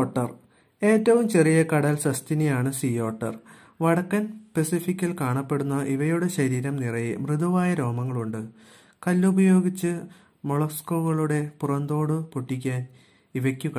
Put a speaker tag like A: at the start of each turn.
A: ഓട്ടർ ഏറ്റവും ചെറിയ കടൽ സസ്തിനിയാണ് ഓട്ടർ വടക്കൻ പെസിഫിക്കിൽ കാണപ്പെടുന്ന ഇവയുടെ ശരീരം നിറയെ മൃദുവായ രോമങ്ങളുണ്ട് കല്ലുപയോഗിച്ച് മൊളസ്കോകളുടെ പുറന്തോട് പൊട്ടിക്കാൻ ഇവയ്ക്കു